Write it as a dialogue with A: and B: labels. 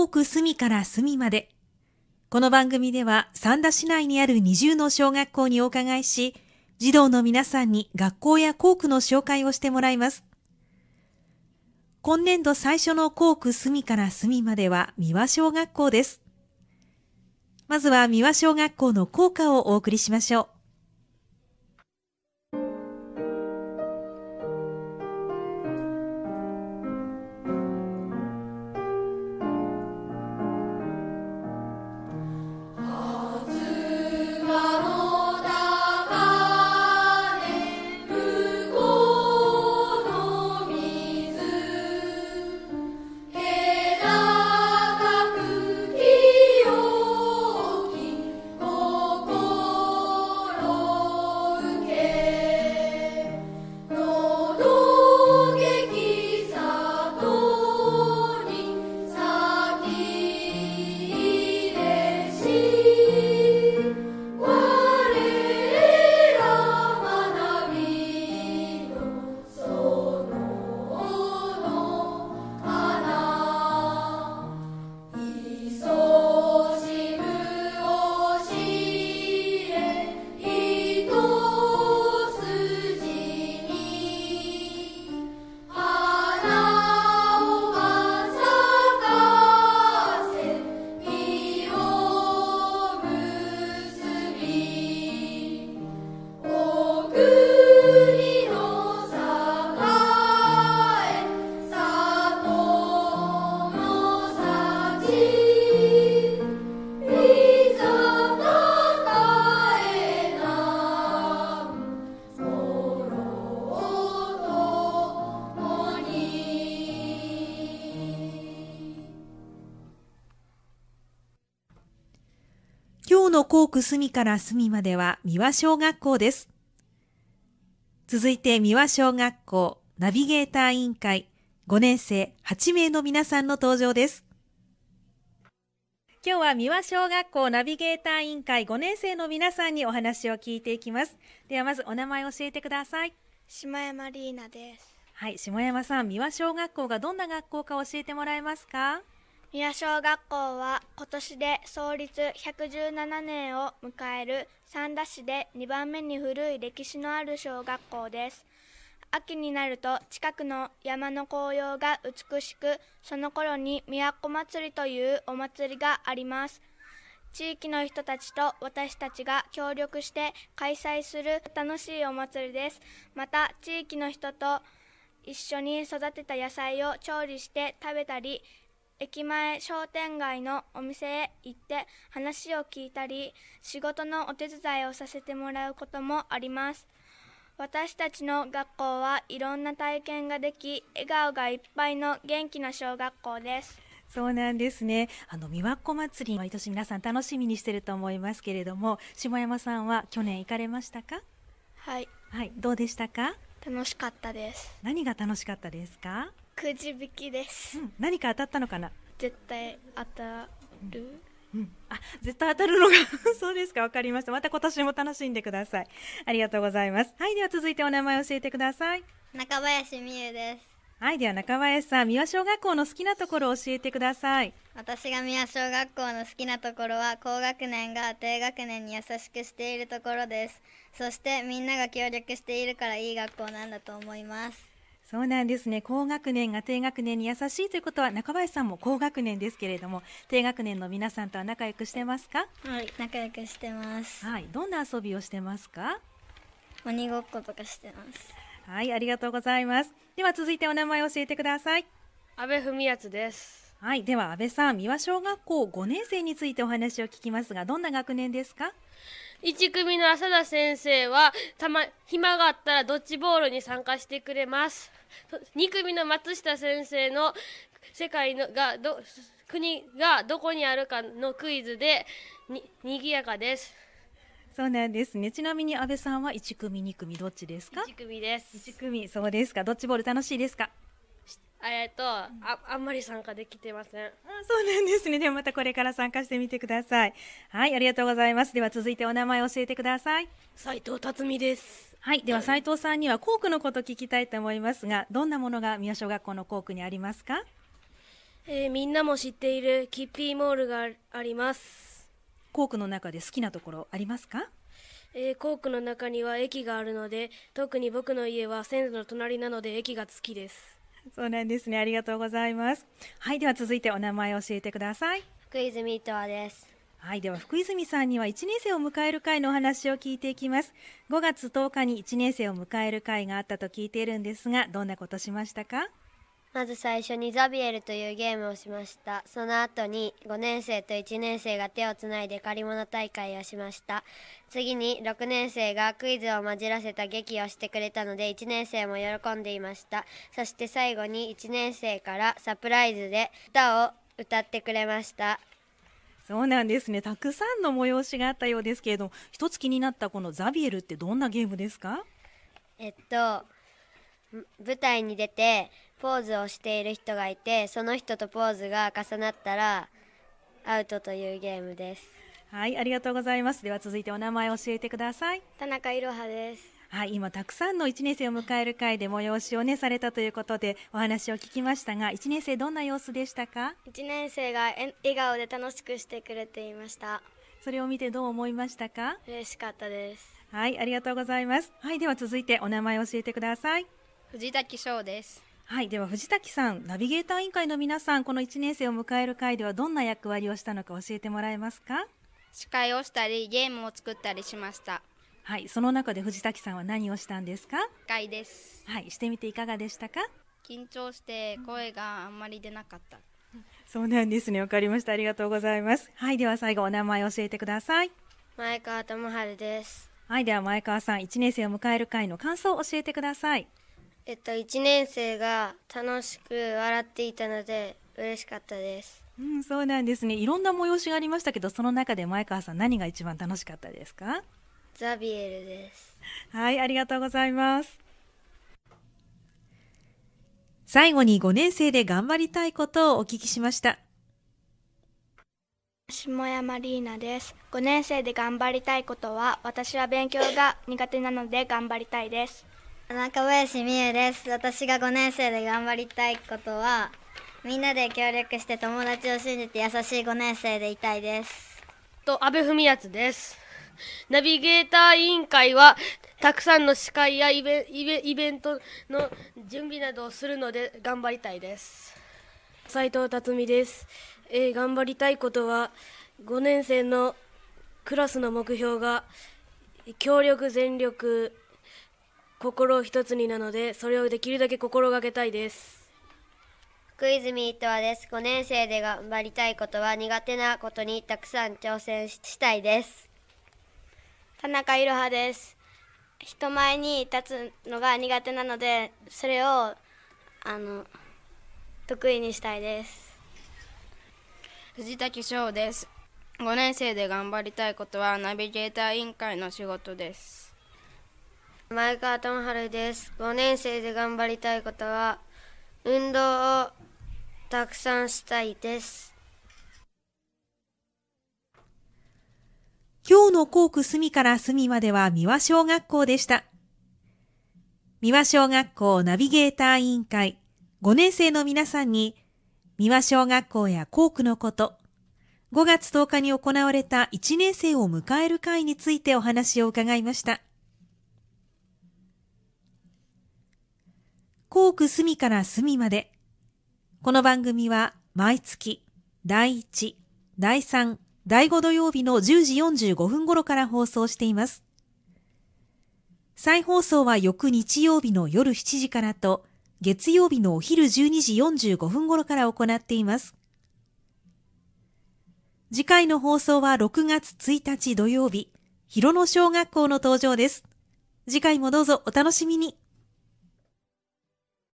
A: ト区隅から隅まで。この番組では三田市内にある20の小学校にお伺いし、児童の皆さんに学校や校区の紹介をしてもらいます。今年度最初の校区隅から隅までは三輪小学校です。まずは三輪小学校の校歌をお送りしましょう。の校区隅から隅までは三和小学校です。続いて三和小学校ナビゲーター委員会5年生8名の皆さんの登場です。今日は三和小学校ナビゲーター委員会5年生の皆さんにお話を聞いていきます。ではまずお名前教えてください。
B: 島山リーナです。
A: はい、下山さん、三和小学校がどんな学校か教えてもらえますか宮小学校は今年で創立
B: 117年を迎える三田市で2番目に古い歴史のある小学校です。秋になると近くの山の紅葉が美しく、その頃に宮古祭りというお祭りがあります。地域の人たちと私たちが協力して開催する楽しいお祭りです。また地域の人と一緒に育てた野菜を調理して食べたり駅前商店街のお店へ行って話を聞いたり仕事のお手伝いをさせてもらうこともあります私たちの学校はいろんな体験ができ笑顔がいっぱいの元
A: 気な小学校ですそうなんですね。あの、美和子祭り、毎年皆さん楽しみにしてると思いますけれども、下山さんは去年行かれましたかはい。はい、どうでしたか楽しかったです。何が楽しかったですか
B: くじ引きで
A: す、うん、何か当たったのかな
B: 絶対当たる、うん、うん、
A: あ絶対当たるのが そうですかわかりましたまた今年も楽しんでくださいありがとうございますはいでは続いてお名前教えてください中林美優ですはいでは中林さん三輪小学校の好きなところを教えてください
B: 私が三輪小学校の好きなところは高学年が低学年に優しくしているところですそしてみんなが協力し
A: ているからいい学校なんだと思いますそうなんですね高学年が低学年に優しいということは中林さんも高学年ですけれども低学年の皆さんとは仲良くしてますかはい仲良くしてますはいどんな遊びをしてますか鬼ごっことかしてますはいありがとうございますでは続いてお名前教えてください安倍文康ですはいでは安倍さん三輪小学校5年生についてお話を聞きますがどんな学年ですか一組の浅田先生はたま暇
B: があったらドッジボールに参加してくれます二組の松下先生の世界のがど国がどこにあるかのクイズで
A: ににぎやかですそうなんですね。ちなみに安倍さんは一組二組どっちですか？
B: 一組です。
A: 一組そうですか。ドッジボール楽しいですか？
B: えっと、あ、あんまり参加できてません。あ、
A: そうなんですね。ではまたこれから参加してみてください。はい、ありがとうございます。では続いてお名前を教えてください。斉藤辰巳です。はい、では斉藤さんには校区のこと聞きたいと思いますが、どんなものが宮小学校の校区にありますか。
B: えー、みんなも知っているキッピーモールがあります。
A: 校区の中で好きなところありますか。
B: えー、校区の中には駅があるので特に僕の家は線路の隣なので駅が好きです
A: そうなんですね。ありがとうございます。はい、では続いてお名前を教えてください。福泉とはです。はい、では福泉さんには1年生を迎える会のお話を聞いていきます。5月10日に1年生を迎える会があったと聞いているんですが、どんなことしましたか？まず最初に
B: ザビエルというゲームをしましたその後に5年生と1年生が手をつないで借り物大会をしました次に6年生がクイズを混じらせた劇をしてくれたので1年生も喜んでいましたそして最後に1年生からサプライズで歌を歌ってくれました
A: そうなんですねたくさんの催しがあったようですけれども一つ気になったこのザビエルってどんなゲームですか
B: えっと舞台に出てポーズをしている人がい
A: てその人とポーズが重なったらアウトというゲームですはいありがとうございますでは続いてお名前を教えてください田中いろはですはい今たくさんの1年生を迎える会で催しをねされたということでお話を聞きましたが1年生どんな様子でしたか
B: 1年生が笑顔で楽しくしてくれていました
A: それを見てどう思いましたか嬉しかったですはいありがとうございますはいでは続いてお名前を教えてください藤崎翔ですはい、では藤滝さん、ナビゲーター委員会の皆さん、この1年生を迎える会ではどんな役割をしたのか教えてもらえますか司会をしたり、ゲームを作った
B: りしました。
A: はい、その中で藤滝さんは何をしたんですか
B: 司会です。はい、して
A: みていかがでしたか
B: 緊張して声があんまり出なかった。
A: そうなんですね、わかりました。ありがとうございます。はい、では最後お名前を教えてください。
B: 前川智春です。
A: はい、では前川さん、1年生を迎える会の感想を教えてください。
B: えっと、一年生が楽しく笑っていたので嬉しかったです。
A: うん、そうなんですね。いろんな催しがありましたけど、その中で前川さん何が一番楽しかったですか
B: ザビエルです。
A: はい、ありがとうございます。最後に五年生で頑張りたいことをお聞きしました。
B: 下山リーナです五年生で頑張りたいことは私は勉強が苦手なので頑張りたいです中林美優です私が5年生で頑張りたいことはみんなで協力して友達を信じて優しい5年生でいたいですと阿部文康ですナビゲーター委員会はたくさんの司会やイベントの準備などをするので頑張りたいです斉藤辰巳です、えー、頑張りたいことは5年生のクラスの目標が協力全力心を一つになのでそれをできるだけ心がけたいです福泉とはです5年生で頑張りたいことは苦手なことにたくさん挑戦したいです田中いろはです人前に立つのが苦手なのでそれをあの得意にしたいです藤滝翔です5年生で頑張りたいことはナビゲーター委員会の仕事です前川智春です5年生で頑張りたいことは運動をたくさんしたいです
A: 今日の校区隅から隅までは三輪小学校でした三輪小学校ナビゲーター委員会5年生の皆さんに三輪小学校や校区のこと5月10日に行われた1年生を迎える会についてお話を伺いました。校区隅から隅まで。この番組は毎月第1、第3、第5土曜日の10時45分頃から放送しています。再放送は翌日曜日の夜7時からと、月曜日のお昼12時45分頃から行っています。次回の放送は6月1日土曜日、広野小学校の登場です。次回もどうぞお楽しみに。